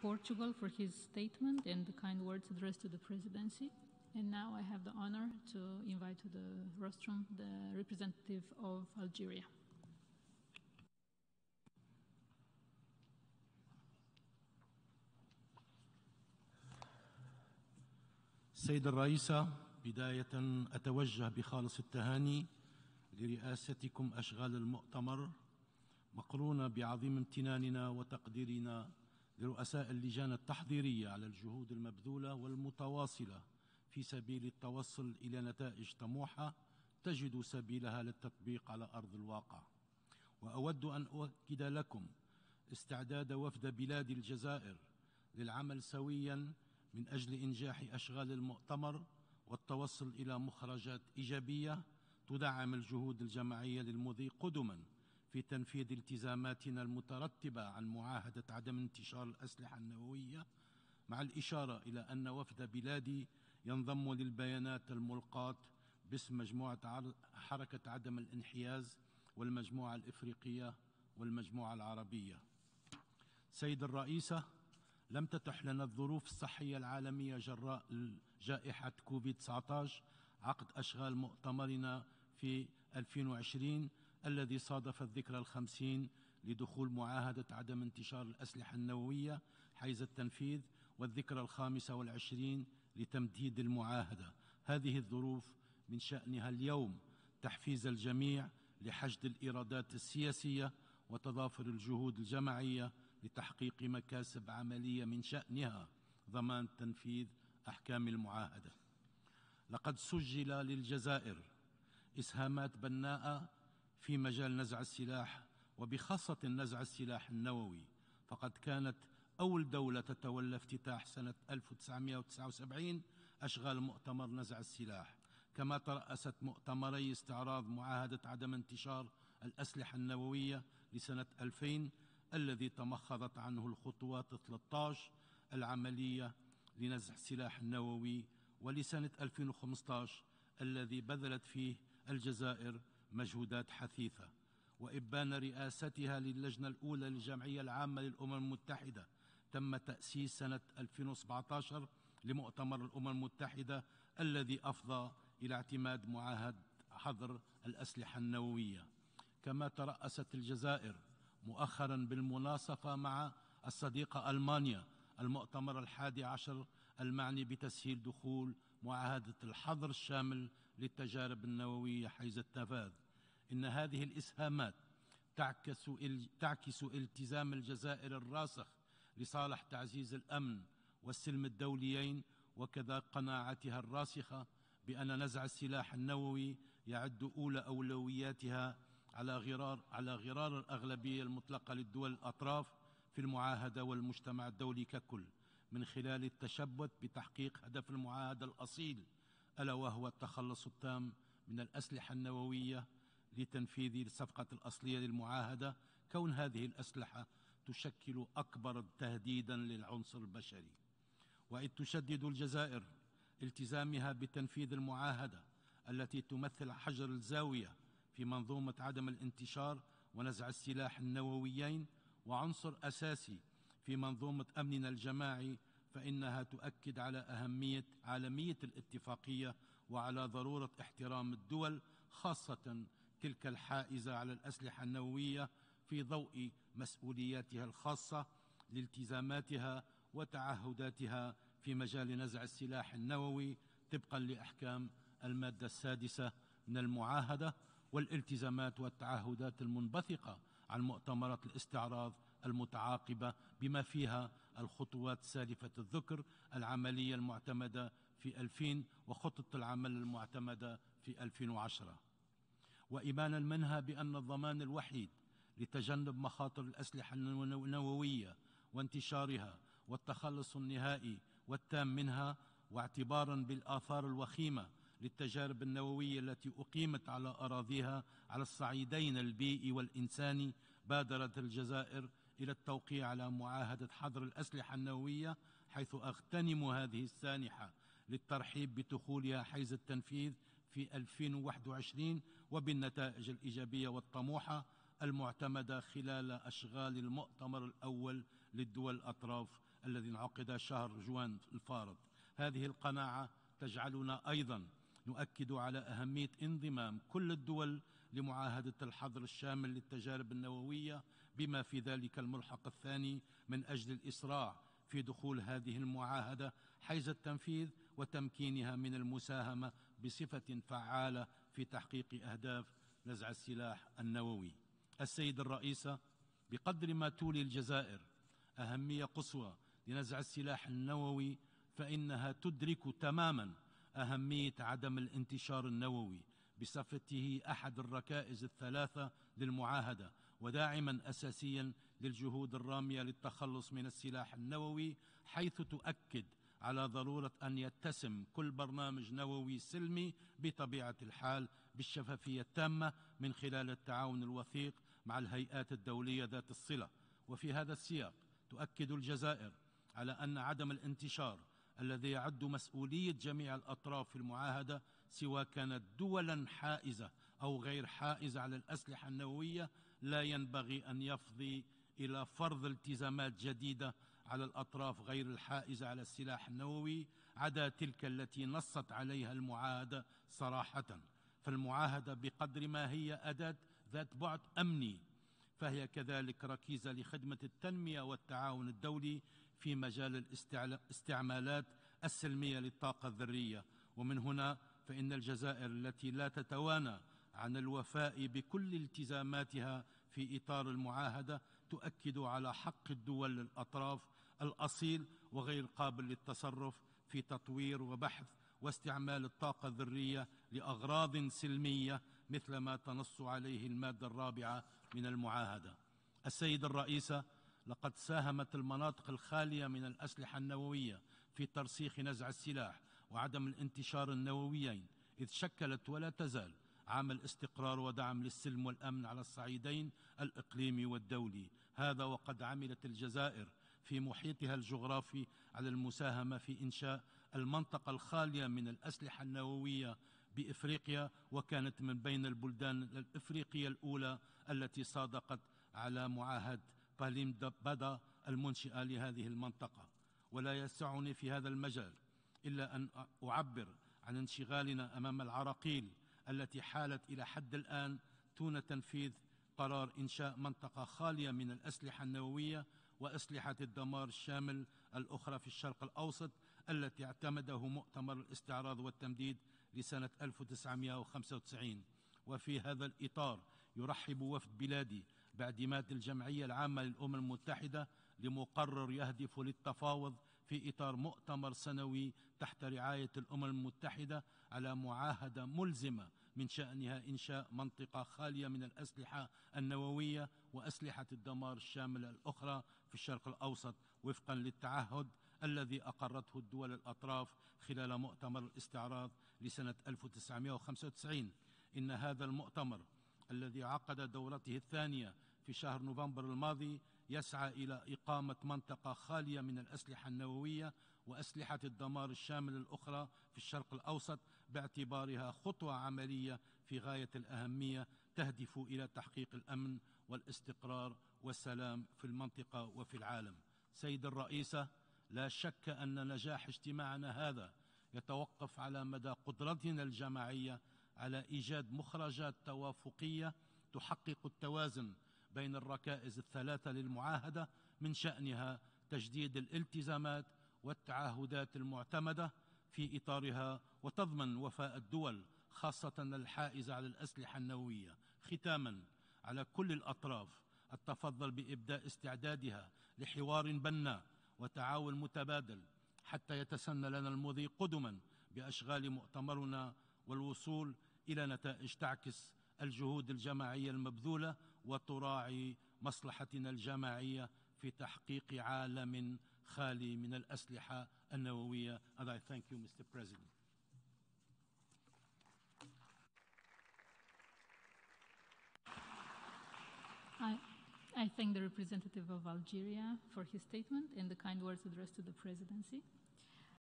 Portugal for his statement and the kind words addressed to the presidency. And now I have the honor to invite to the rostrum the representative of Algeria. سيد الرئيسة بداية أتوجه بخالص التهاني لرئاستكم أشغال المؤتمر مقرونة بعظيم امتناننا وتقديرنا لرؤساء اللجان التحضيرية على الجهود المبذولة والمتواصلة في سبيل التوصل إلى نتائج طموحة تجد سبيلها للتطبيق على أرض الواقع وأود أن أؤكد لكم استعداد وفد بلاد الجزائر للعمل سويا من أجل إنجاح أشغال المؤتمر والتوصل إلى مخرجات إيجابية تدعم الجهود الجماعية للمضي قدما في تنفيذ التزاماتنا المترتبة عن معاهدة عدم انتشار الأسلحة النووية مع الإشارة إلى أن وفد بلادي ينضم للبيانات الملقاة باسم مجموعة حركة عدم الانحياز والمجموعة الإفريقية والمجموعة العربية سيد الرئيسة لم تتح لنا الظروف الصحية العالمية جراء جائحة كوفيد-19 عقد أشغال مؤتمرنا في 2020 الذي صادف الذكرى الخمسين لدخول معاهدة عدم انتشار الأسلحة النووية حيز التنفيذ والذكرى الخامسة والعشرين لتمديد المعاهدة هذه الظروف من شأنها اليوم تحفيز الجميع لحشد الإيرادات السياسية وتضافر الجهود الجماعية لتحقيق مكاسب عملية من شأنها ضمان تنفيذ أحكام المعاهدة لقد سجل للجزائر إسهامات بناءة في مجال نزع السلاح وبخاصة نزع السلاح النووي فقد كانت أول دولة تتولى افتتاح سنة 1979 أشغال مؤتمر نزع السلاح كما ترأست مؤتمري استعراض معاهدة عدم انتشار الأسلحة النووية لسنة 2000 الذي تمخضت عنه الخطوات 13 العملية لنزع السلاح النووي ولسنة 2015 الذي بذلت فيه الجزائر مجهودات حثيثة وإبان رئاستها للجنة الأولى للجمعية العامة للأمم المتحدة تم تأسيس سنة 2017 لمؤتمر الأمم المتحدة الذي أفضى إلى اعتماد معاهد حظر الأسلحة النووية كما ترأست الجزائر مؤخرا بالمناصفة مع الصديقة ألمانيا المؤتمر الحادي عشر المعني بتسهيل دخول معاهدة الحظر الشامل للتجارب النووية حيز التفاذ إن هذه الإسهامات تعكس تعكس التزام الجزائر الراسخ لصالح تعزيز الأمن والسلم الدوليين وكذا قناعتها الراسخة بأن نزع السلاح النووي يعد أولى أولوياتها على غرار على غرار الأغلبية المطلقة للدول الأطراف في المعاهدة والمجتمع الدولي ككل من خلال التشبث بتحقيق هدف المعاهدة الأصيل ألا وهو التخلص التام من الأسلحة النووية لتنفيذ الصفقة الأصلية للمعاهدة كون هذه الأسلحة تشكل أكبر تهديدا للعنصر البشري وإذ تشدد الجزائر التزامها بتنفيذ المعاهدة التي تمثل حجر الزاوية في منظومة عدم الانتشار ونزع السلاح النوويين وعنصر أساسي في منظومة أمننا الجماعي فإنها تؤكد على أهمية عالمية الاتفاقية وعلى ضرورة احترام الدول خاصة تلك الحائزة على الأسلحة النووية في ضوء مسؤولياتها الخاصة لالتزاماتها وتعهداتها في مجال نزع السلاح النووي طبقا لأحكام المادة السادسة من المعاهدة والالتزامات والتعهدات المنبثقة عن مؤتمرات الاستعراض المتعاقبة بما فيها الخطوات سالفة الذكر العملية المعتمدة في 2000 وخطة العمل المعتمدة في 2010 وإيمانا منها بأن الضمان الوحيد لتجنب مخاطر الأسلحة النووية وانتشارها والتخلص النهائي والتام منها واعتبارا بالآثار الوخيمة للتجارب النووية التي أقيمت على أراضيها على الصعيدين البيئي والإنساني بادرت الجزائر إلى التوقيع على معاهدة حظر الأسلحة النووية حيث أغتنم هذه السانحة للترحيب بدخولها حيز التنفيذ في 2021 وبالنتائج الإيجابية والطموحة المعتمدة خلال أشغال المؤتمر الأول للدول الأطراف الذي انعقد شهر جوان الفارض هذه القناعة تجعلنا أيضا نؤكد على أهمية انضمام كل الدول لمعاهدة الحظر الشامل للتجارب النووية بما في ذلك الملحق الثاني من أجل الإسراع في دخول هذه المعاهدة حيز التنفيذ وتمكينها من المساهمة بصفة فعالة في تحقيق أهداف نزع السلاح النووي السيد الرئيسة بقدر ما تولي الجزائر أهمية قصوى لنزع السلاح النووي فإنها تدرك تماما أهمية عدم الانتشار النووي بصفته احد الركائز الثلاثه للمعاهده وداعما اساسيا للجهود الراميه للتخلص من السلاح النووي حيث تؤكد على ضروره ان يتسم كل برنامج نووي سلمي بطبيعه الحال بالشفافيه التامه من خلال التعاون الوثيق مع الهيئات الدوليه ذات الصله وفي هذا السياق تؤكد الجزائر على ان عدم الانتشار الذي يعد مسؤوليه جميع الاطراف في المعاهده سواء كانت دولا حائزة أو غير حائزة على الأسلحة النووية لا ينبغي أن يفضي إلى فرض التزامات جديدة على الأطراف غير الحائزة على السلاح النووي عدا تلك التي نصت عليها المعاهدة صراحة فالمعاهدة بقدر ما هي أداة ذات بعد أمني فهي كذلك ركيزة لخدمة التنمية والتعاون الدولي في مجال الاستعمالات السلمية للطاقة الذرية ومن هنا فإن الجزائر التي لا تتوانى عن الوفاء بكل التزاماتها في إطار المعاهدة تؤكد على حق الدول الأطراف الأصيل وغير قابل للتصرف في تطوير وبحث واستعمال الطاقة الذرية لأغراض سلمية مثل ما تنص عليه المادة الرابعة من المعاهدة السيد الرئيسة لقد ساهمت المناطق الخالية من الأسلحة النووية في ترسيخ نزع السلاح وعدم الانتشار النوويين إذ شكلت ولا تزال عمل استقرار ودعم للسلم والأمن على الصعيدين الإقليمي والدولي هذا وقد عملت الجزائر في محيطها الجغرافي على المساهمة في إنشاء المنطقة الخالية من الأسلحة النووية بإفريقيا وكانت من بين البلدان الإفريقية الأولى التي صادقت على معاهد باليم بدا المنشئة لهذه المنطقة ولا يسعني في هذا المجال إلا أن أعبر عن انشغالنا أمام العراقيل التي حالت إلى حد الآن دون تنفيذ قرار إنشاء منطقة خالية من الأسلحة النووية وأسلحة الدمار الشامل الأخرى في الشرق الأوسط التي اعتمده مؤتمر الاستعراض والتمديد لسنة 1995 وفي هذا الإطار يرحب وفد بلادي باعتماد الجمعية العامة للأمم المتحدة لمقرر يهدف للتفاوض في إطار مؤتمر سنوي تحت رعاية الأمم المتحدة على معاهدة ملزمة من شأنها إنشاء منطقة خالية من الأسلحة النووية وأسلحة الدمار الشاملة الأخرى في الشرق الأوسط وفقا للتعهد الذي أقرته الدول الأطراف خلال مؤتمر الاستعراض لسنة 1995 إن هذا المؤتمر الذي عقد دورته الثانية في شهر نوفمبر الماضي يسعى إلى إقامة منطقة خالية من الأسلحة النووية وأسلحة الدمار الشامل الأخرى في الشرق الأوسط باعتبارها خطوة عملية في غاية الأهمية تهدف إلى تحقيق الأمن والاستقرار والسلام في المنطقة وفي العالم سيد الرئيسة لا شك أن نجاح اجتماعنا هذا يتوقف على مدى قدرتنا الجماعية على إيجاد مخرجات توافقية تحقق التوازن بين الركائز الثلاثة للمعاهدة من شأنها تجديد الالتزامات والتعهدات المعتمدة في إطارها وتضمن وفاء الدول خاصة الحائزة على الأسلحة النووية ختاما على كل الأطراف التفضل بإبداء استعدادها لحوار بناء وتعاون متبادل حتى يتسنى لنا المضي قدما بأشغال مؤتمرنا والوصول إلى نتائج تعكس الجهود الجماعية المبذولة وتراعي مصلحتنا الجماعية في تحقيق عالم خالي من الأسلحة النووية and I thank you Mr. President I, I thank the representative of Algeria for his statement and the kind words addressed to the presidency.